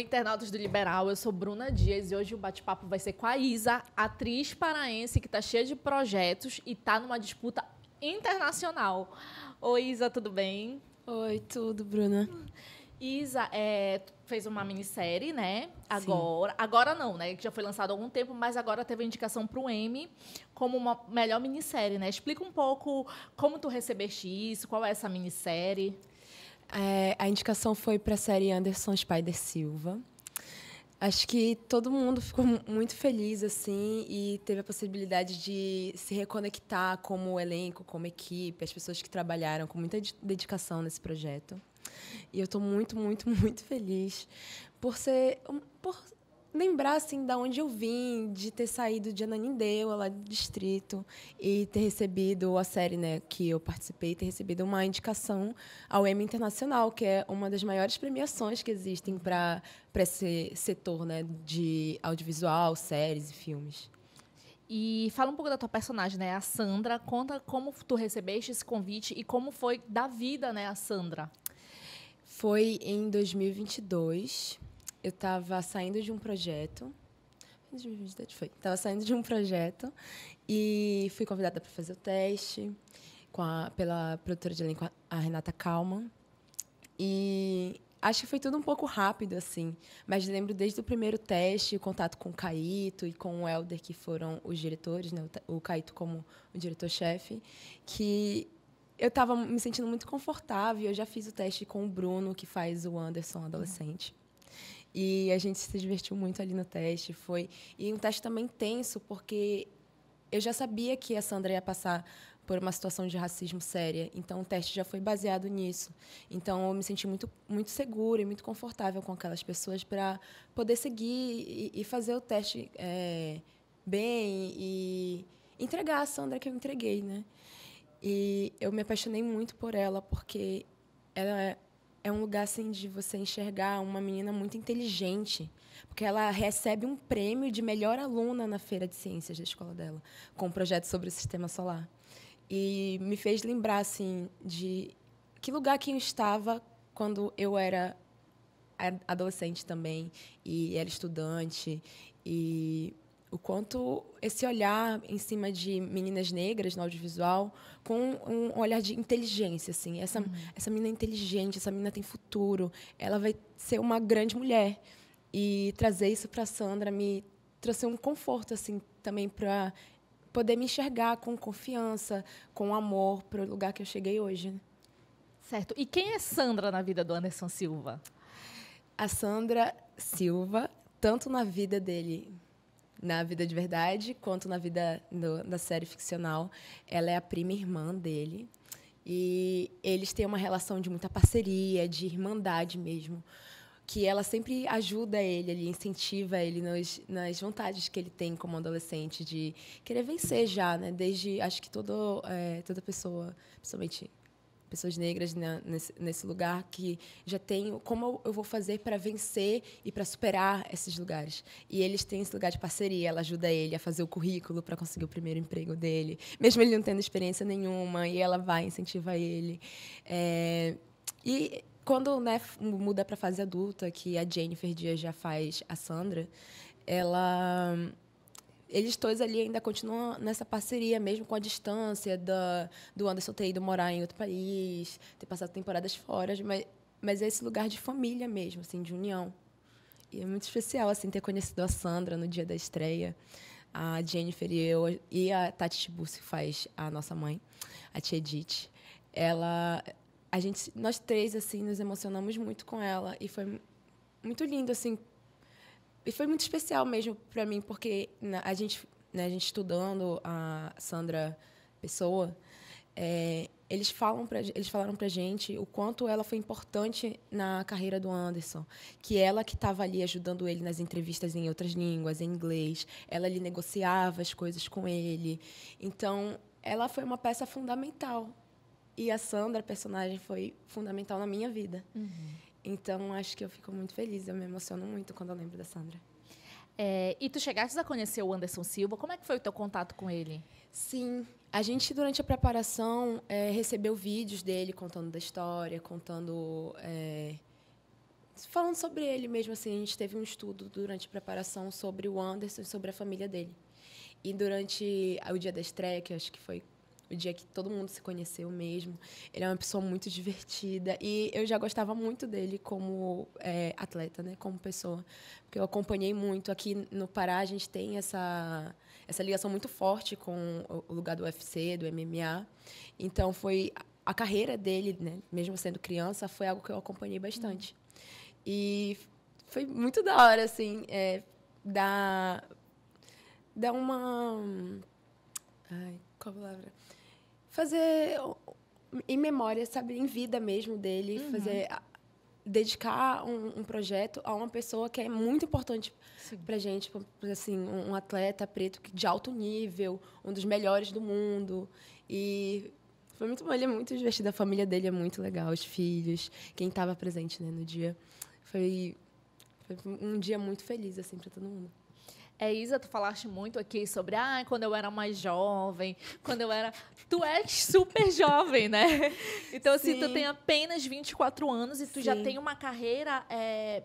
internautas do Liberal. Eu sou Bruna Dias e hoje o bate-papo vai ser com a Isa, atriz paraense que está cheia de projetos e está numa disputa internacional. Oi, Isa, tudo bem? Oi, tudo, Bruna. Isa é, fez uma minissérie, né? Agora. Sim. Agora não, né? Que já foi lançado há algum tempo, mas agora teve a indicação para o Emmy como uma melhor minissérie, né? Explica um pouco como tu recebeste isso, qual é essa minissérie. É, a indicação foi para a série Anderson Spider Silva. Acho que todo mundo ficou muito feliz assim e teve a possibilidade de se reconectar como elenco, como equipe, as pessoas que trabalharam com muita dedicação nesse projeto. E eu estou muito, muito, muito feliz por ser por lembrar assim da onde eu vim, de ter saído de Ananindeua, lá do distrito, e ter recebido a série, né, que eu participei, ter recebido uma indicação ao Emmy Internacional, que é uma das maiores premiações que existem para para esse setor, né, de audiovisual, séries e filmes. E fala um pouco da tua personagem, né, a Sandra. Conta como tu recebeste esse convite e como foi da vida, né, a Sandra. Foi em 2022 eu estava saindo de um projeto. foi. Estava saindo de um projeto e fui convidada para fazer o teste com a, pela produtora de elenco, a Renata Calma. E acho que foi tudo um pouco rápido, assim. Mas lembro desde o primeiro teste, o contato com o Caíto e com o Helder, que foram os diretores, né? o Caíto como o diretor-chefe, que eu estava me sentindo muito confortável. Eu já fiz o teste com o Bruno, que faz o Anderson adolescente. E a gente se divertiu muito ali no teste, foi. E um teste também tenso, porque eu já sabia que a Sandra ia passar por uma situação de racismo séria. Então o teste já foi baseado nisso. Então eu me senti muito muito segura e muito confortável com aquelas pessoas para poder seguir e, e, fazer o teste é, bem e entregar a Sandra que eu entreguei, né? E eu me apaixonei muito por ela porque ela é é um lugar assim de você enxergar uma menina muito inteligente, porque ela recebe um prêmio de melhor aluna na feira de ciências da escola dela, com um projeto sobre o sistema solar. E me fez lembrar assim de que lugar que eu estava quando eu era adolescente também e era estudante e o quanto esse olhar em cima de meninas negras no audiovisual com um olhar de inteligência assim essa uhum. essa menina é inteligente essa menina tem futuro ela vai ser uma grande mulher e trazer isso para Sandra me trouxe um conforto assim também para poder me enxergar com confiança com amor para o lugar que eu cheguei hoje certo e quem é Sandra na vida do Anderson Silva a Sandra Silva tanto na vida dele na vida de verdade quanto na vida da série ficcional. Ela é a prima irmã dele. E eles têm uma relação de muita parceria, de irmandade mesmo. Que ela sempre ajuda ele, ele incentiva ele nos, nas vontades que ele tem como adolescente de querer vencer já, né? Desde, acho que todo, é, toda pessoa, principalmente pessoas negras nesse, nesse, lugar que já tenho como eu vou fazer para vencer e para superar esses lugares. E eles têm esse lugar de parceria, ela ajuda ele a fazer o currículo para conseguir o primeiro emprego dele, mesmo ele não tendo experiência nenhuma, e ela vai incentiva ele. É, e quando né, muda para fase adulta, que a Jennifer Dias já faz a Sandra, ela eles dois ali ainda continuam nessa parceria, mesmo com a distância da, do Anderson ter ido morar em outro país, ter passado temporadas fora, mas, mas é esse lugar de família mesmo, assim, de união. E é muito especial, assim, ter conhecido a Sandra no dia da estreia, a Jennifer e eu, e a Tati Tibus, que faz a nossa mãe, a tia Edith. Ela, a gente, nós três, assim, nos emocionamos muito com ela e foi muito lindo, assim, e foi muito especial mesmo para mim, porque a gente, né, a gente estudando a Sandra Pessoa, é, eles, falam pra, eles falaram para gente o quanto ela foi importante na carreira do Anderson, que ela que estava ali ajudando ele nas entrevistas em outras línguas, em inglês, ela ali negociava as coisas com ele. Então, ela foi uma peça fundamental. E a Sandra, personagem, foi fundamental na minha vida. Uhum. Então, acho que eu fico muito feliz, eu me emociono muito quando eu lembro da Sandra. É, e tu chegaste a conhecer o Anderson Silva, como é que foi o teu contato com ele? Sim, a gente, durante a preparação, é, recebeu vídeos dele contando da história, contando... É, falando sobre ele mesmo, assim, a gente teve um estudo durante a preparação sobre o Anderson e sobre a família dele. E durante ah, o dia da estreia, que acho que foi o dia que todo mundo se conheceu mesmo. Ele é uma pessoa muito divertida e eu já gostava muito dele como é, atleta, né, como pessoa, porque eu acompanhei muito. Aqui no Pará a gente tem essa essa ligação muito forte com o lugar do UFC, do MMA. Então foi a carreira dele, né, mesmo sendo criança, foi algo que eu acompanhei bastante. E foi muito da hora, assim, é, dar uma... Ai, qual a palavra? fazer em memória, sabe? Em vida mesmo dele, uhum. fazer dedicar um, um, projeto a uma pessoa que é muito importante para gente, assim, um, um atleta preto de alto nível, um dos melhores do mundo e foi muito bom, ele é muito divertido, a família dele é muito legal, os filhos, quem estava presente né, no dia, foi, foi um dia muito feliz assim para todo mundo. É, Isa, tu falaste muito aqui sobre, ah, quando eu era mais jovem, quando eu era... Tu és super jovem, né? Então, assim, tu tem apenas 24 anos e tu Sim. já tem uma carreira é,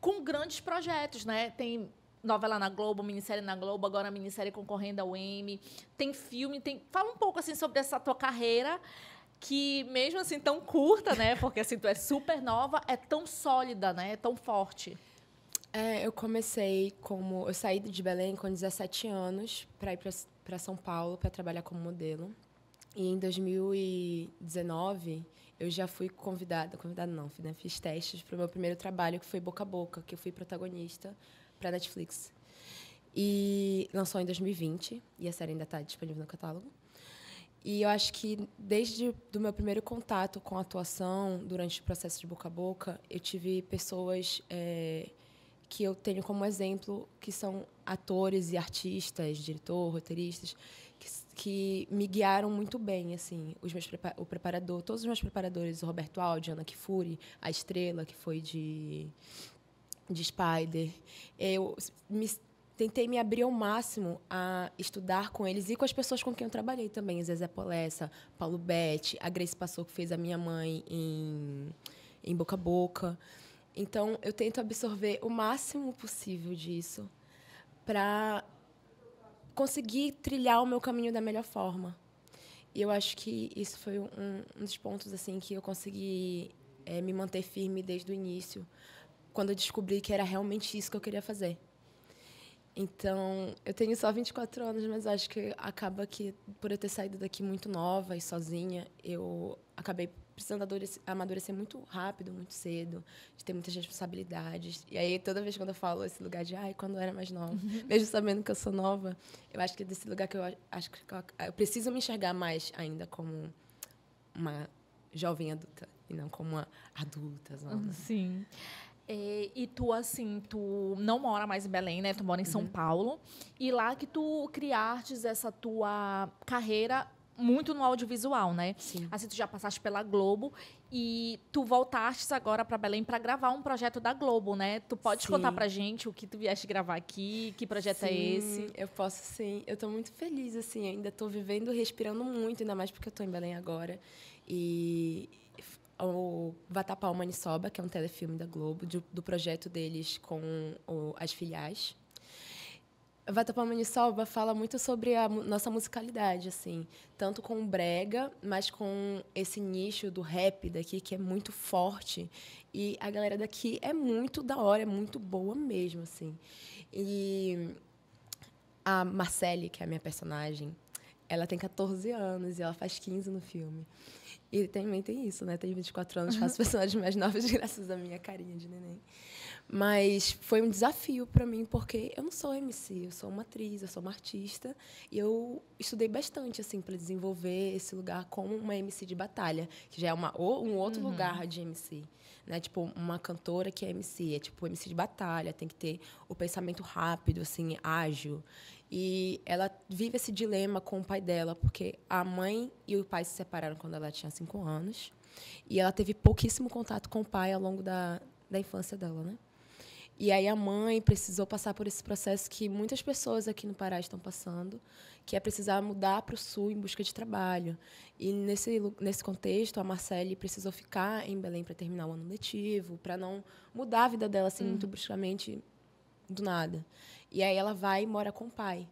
com grandes projetos, né? Tem novela na Globo, minissérie na Globo, agora minissérie concorrendo ao Emmy, tem filme, tem... Fala um pouco, assim, sobre essa tua carreira que mesmo assim tão curta, né? Porque assim tu é super nova, é tão sólida, né? É tão forte. É, eu comecei como. Eu saí de Belém com 17 anos para ir para São Paulo para trabalhar como modelo. E em 2019 eu já fui convidada, convidada não, né? fiz testes para o meu primeiro trabalho que foi Boca a Boca, que eu fui protagonista para Netflix. E lançou em 2020 e a série ainda está disponível no catálogo. E eu acho que desde do meu primeiro contato com a atuação, durante o processo de boca a boca, eu tive pessoas é, que eu tenho como exemplo, que são atores e artistas, diretor, roteiristas, que, que me guiaram muito bem, assim, os meus o preparador, todos os meus preparadores, o Roberto Aldi, Ana Kifuri, a Estrela, que foi de, de Spider. Eu me, tentei me abrir ao máximo a estudar com eles e com as pessoas com quem eu trabalhei também, Zezé Polessa, Paulo Betti, a Grace Passou, que fez a minha mãe em, em Boca a Boca. Então, eu tento absorver o máximo possível disso para conseguir trilhar o meu caminho da melhor forma. E eu acho que isso foi um, um dos pontos assim que eu consegui é, me manter firme desde o início, quando eu descobri que era realmente isso que eu queria fazer. Então, eu tenho só 24 anos, mas acho que acaba que, por eu ter saído daqui muito nova e sozinha, eu acabei precisando amadurecer muito rápido, muito cedo, de ter muitas responsabilidades. E aí, toda vez quando eu falo esse lugar de, ai, quando eu era mais nova, uhum. mesmo sabendo que eu sou nova, eu acho que é desse lugar que eu acho que eu, eu preciso me enxergar mais ainda como uma jovem adulta e não como uma adulta. Zona. Sim. É, e tu, assim, tu não mora mais em Belém, né? Tu mora em São uhum. Paulo. E lá que tu criaste essa tua carreira muito no audiovisual, né? Sim. Assim, tu já passaste pela Globo e tu voltaste agora para Belém para gravar um projeto da Globo, né? Tu pode sim. contar pra gente o que tu vieste gravar aqui, que projeto é sim, é esse? Eu posso sim. Eu tô muito feliz assim, ainda tô vivendo, respirando muito, ainda mais porque eu tô em Belém agora. E o Vatapau Manisoba, que é um telefilme da Globo, do, do projeto deles com o, as filiais Vai Tapar fala muito sobre a nossa musicalidade, assim. Tanto com o brega, mas com esse nicho do rap daqui, que é muito forte. E a galera daqui é muito da hora, é muito boa mesmo, assim. E a Marcele, que é a minha personagem, ela tem 14 anos e ela faz 15 no filme. E também tem isso, né? Tem 24 anos, faço personagens mais novas graças à minha carinha de neném. Mas foi um desafio para mim, porque eu não sou MC, eu sou uma atriz, eu sou uma artista. E eu estudei bastante, assim, para desenvolver esse lugar como uma MC de batalha, que já é uma, um outro uhum. lugar de MC. Né? Tipo, uma cantora que é MC, é tipo MC de batalha, tem que ter o pensamento rápido, assim, ágil. E ela vive esse dilema com o pai dela, porque a mãe e o pai se separaram quando ela tinha cinco anos. E ela teve pouquíssimo contato com o pai ao longo da, da infância dela, né? E aí a mãe precisou passar por esse processo que muitas pessoas aqui no Pará estão passando, que é precisar mudar para o sul em busca de trabalho. E nesse nesse contexto, a Marcele precisou ficar em Belém para terminar o ano letivo, para não mudar a vida dela assim uhum. muito bruscamente do nada. E aí ela vai e mora com o pai.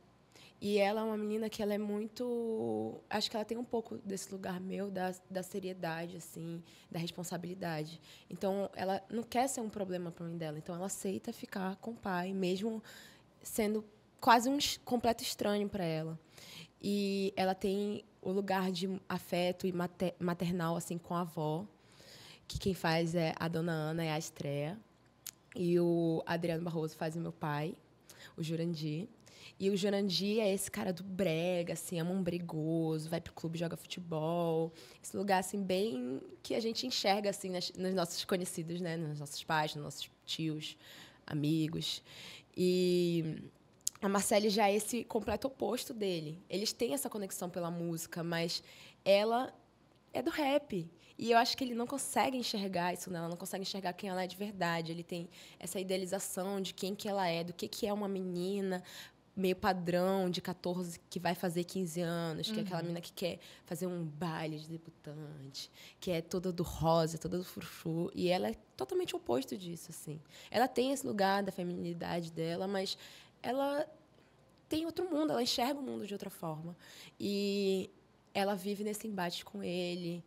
E ela é uma menina que ela é muito. Acho que ela tem um pouco desse lugar meu, da, da seriedade, assim, da responsabilidade. Então, ela não quer ser um problema para mim dela. Então, ela aceita ficar com o pai, mesmo sendo quase um completo estranho para ela. E ela tem o lugar de afeto e mater, maternal, assim, com a avó, que quem faz é a dona Ana, é a estreia. E o Adriano Barroso faz o meu pai o Jurandir. E o Jurandir é esse cara do brega, assim, é um bregoso, vai pro clube, joga futebol. Esse lugar, assim, bem que a gente enxerga, assim, nas, nos nossos conhecidos, né? Nos nossos pais, nos nossos tios, amigos. E a Marcele já é esse completo oposto dele. Eles têm essa conexão pela música, mas ela é do rap. E eu acho que ele não consegue enxergar isso nela, não consegue enxergar quem ela é de verdade. Ele tem essa idealização de quem que ela é, do que, que é uma menina meio padrão de 14 que vai fazer 15 anos, uhum. que é aquela uhum. menina que quer fazer um baile de debutante, que é toda do rosa, toda do frufru, e ela é totalmente oposto disso, assim. Ela tem esse lugar da feminilidade dela, mas ela tem outro mundo, ela enxerga o mundo de outra forma. E ela vive nesse embate com ele.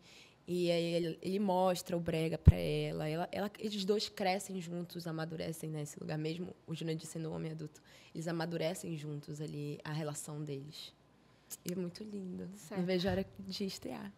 E aí ele, ele mostra o brega para ela. Ela, ela. Eles dois crescem juntos, amadurecem né, nesse lugar. Mesmo o Jurandir sendo um homem adulto, eles amadurecem juntos ali a relação deles. E é muito lindo. Certo. Eu vejo a hora de estrear.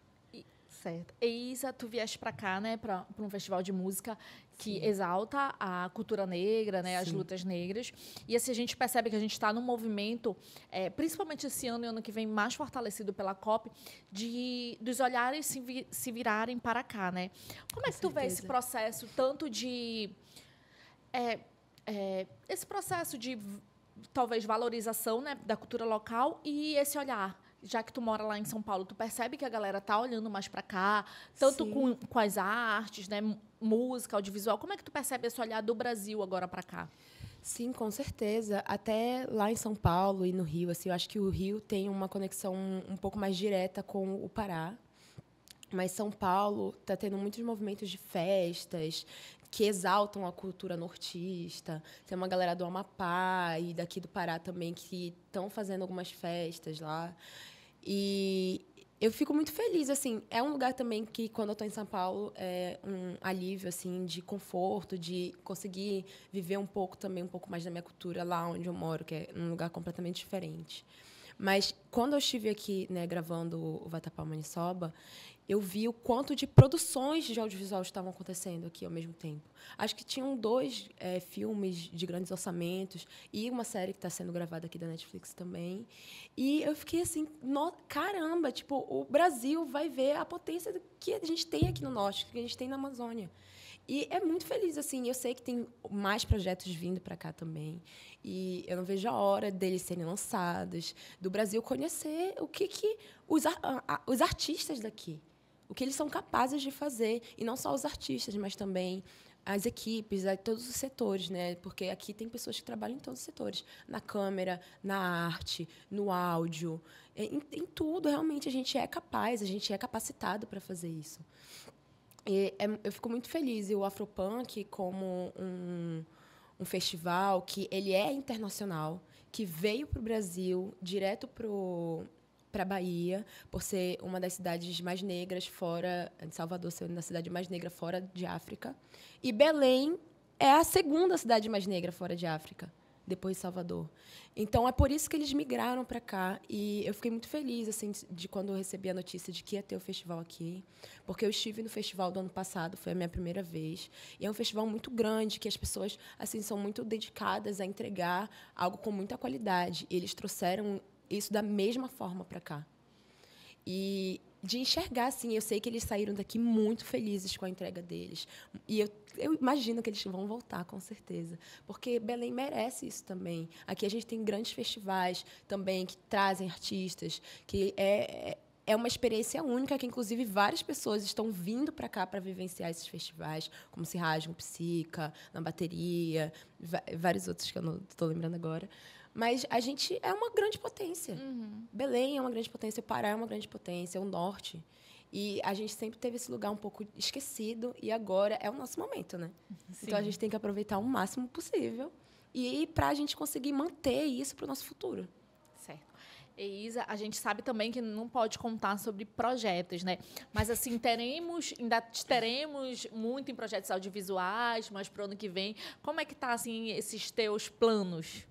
Certo. E Isa, tu vieste para cá, né, para um festival de música que Sim. exalta a cultura negra, né, Sim. as lutas negras. E assim, a gente percebe que a gente está num movimento, é, principalmente esse ano e ano que vem, mais fortalecido pela COP, de, dos olhares se, vi, se virarem para cá, né? Como é Com é que certeza. tu vê esse processo, tanto de... É, é, esse processo de talvez valorização né, da cultura local e esse olhar já que tu mora lá em São Paulo, tu percebe que a galera tá olhando mais para cá, tanto com, com as artes, né, música, audiovisual. Como é que tu percebe esse olhar do Brasil agora para cá? Sim, com certeza. Até lá em São Paulo e no Rio, assim, eu acho que o Rio tem uma conexão um pouco mais direta com o Pará. Mas São Paulo está tendo muitos movimentos de festas, que exaltam a cultura nortista. Tem uma galera do Amapá e daqui do Pará também que estão fazendo algumas festas lá. E eu fico muito feliz, assim. É um lugar também que, quando eu estou em São Paulo, é um alívio, assim, de conforto, de conseguir viver um pouco também, um pouco mais da minha cultura lá onde eu moro, que é um lugar completamente diferente. Mas quando eu estive aqui, né, gravando o Vatapá Manisoba, eu vi o quanto de produções de audiovisual estavam acontecendo aqui ao mesmo tempo. Acho que tinham dois é, filmes de grandes orçamentos e uma série que está sendo gravada aqui da Netflix também. E eu fiquei assim, no, caramba, tipo, o Brasil vai ver a potência que a gente tem aqui no Norte, que a gente tem na Amazônia. E é muito feliz, assim. Eu sei que tem mais projetos vindo para cá também. E eu não vejo a hora deles serem lançados, do Brasil conhecer o que, que os, a, os artistas daqui, o que eles são capazes de fazer. E não só os artistas, mas também as equipes, todos os setores, né? Porque aqui tem pessoas que trabalham em todos os setores, na câmera, na arte, no áudio, em, em tudo. Realmente a gente é capaz, a gente é capacitado para fazer isso. E é, eu fico muito feliz. E o Afropunk, como um, um festival que ele é internacional, que veio para o Brasil direto para a Bahia, por ser uma das cidades mais negras fora de Salvador, ser uma cidade mais negra fora de África. E Belém é a segunda cidade mais negra fora de África depois Salvador. Então é por isso que eles migraram para cá e eu fiquei muito feliz assim de quando eu recebi a notícia de que ia ter o festival aqui, porque eu estive no festival do ano passado, foi a minha primeira vez, e é um festival muito grande que as pessoas assim são muito dedicadas a entregar algo com muita qualidade, e eles trouxeram isso da mesma forma para cá. E de enxergar, assim. Eu sei que eles saíram daqui muito felizes com a entrega deles. E eu, eu imagino que eles vão voltar, com certeza. Porque Belém merece isso também. Aqui a gente tem grandes festivais também que trazem artistas, que é, é, é uma experiência única que, inclusive, várias pessoas estão vindo para cá para vivenciar esses festivais, como o Psica, Na Bateria, vários outros que eu não estou lembrando agora. Mas a gente é uma grande potência. Uhum. Belém é uma grande potência, o Pará é uma grande potência, o Norte. E a gente sempre teve esse lugar um pouco esquecido e agora é o nosso momento, né? Sim. Então a gente tem que aproveitar o máximo possível e para a gente conseguir manter isso para o nosso futuro. Certo. E Isa, a gente sabe também que não pode contar sobre projetos, né? Mas assim, teremos, ainda teremos muito em projetos audiovisuais, mas pro ano que vem, como é que tá assim esses teus planos?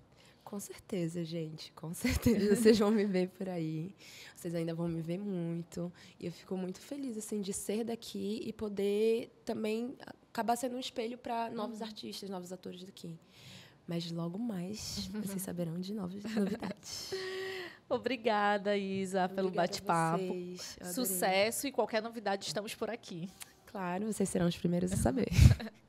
Com certeza, gente. Com certeza vocês vão me ver por aí. Vocês ainda vão me ver muito. E eu fico muito feliz assim de ser daqui e poder também acabar sendo um espelho para novos uhum. artistas, novos atores daqui. Mas logo mais vocês saberão de novas novidades. Obrigada, Isa, pelo bate-papo. Sucesso e qualquer novidade estamos por aqui. Claro, vocês serão os primeiros a saber.